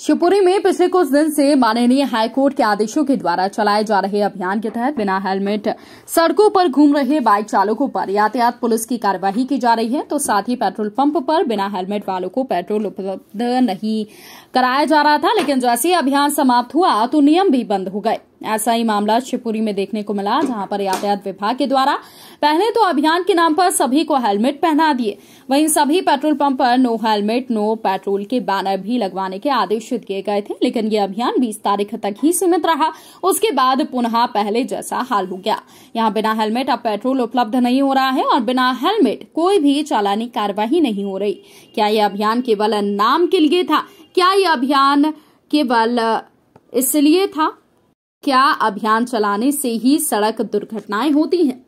शिवपुरी में पिछले कुछ दिन से माननीय हाईकोर्ट के आदेशों के द्वारा चलाए जा रहे अभियान के तहत बिना हेलमेट सड़कों पर घूम रहे बाइक चालकों पर यातायात पुलिस की कार्यवाही की जा रही है तो साथ ही पेट्रोल पंप पर बिना हेलमेट वालों को पेट्रोल उपलब्ध नहीं कराया जा रहा था लेकिन जैसे ही अभियान समाप्त हुआ तो नियम भी बंद हो गये ऐसा ही मामला शिवपुरी में देखने को मिला जहां पर यातायात विभाग के द्वारा पहले तो अभियान के नाम पर सभी को हेलमेट पहना दिए वहीं सभी पेट्रोल पंप पर नो हेलमेट नो पेट्रोल के बैनर भी लगवाने के आदेश दिए गए थे लेकिन ये अभियान 20 तारीख तक ही सीमित रहा उसके बाद पुनः पहले जैसा हाल हो गया यहाँ बिना हेलमेट अब पेट्रोल उपलब्ध नहीं हो रहा है और बिना हेलमेट कोई भी चालानी कार्यवाही नहीं हो रही क्या यह अभियान केवल नाम के लिए था क्या यह अभियान केवल इसलिए था क्या अभियान चलाने से ही सड़क दुर्घटनाएं होती हैं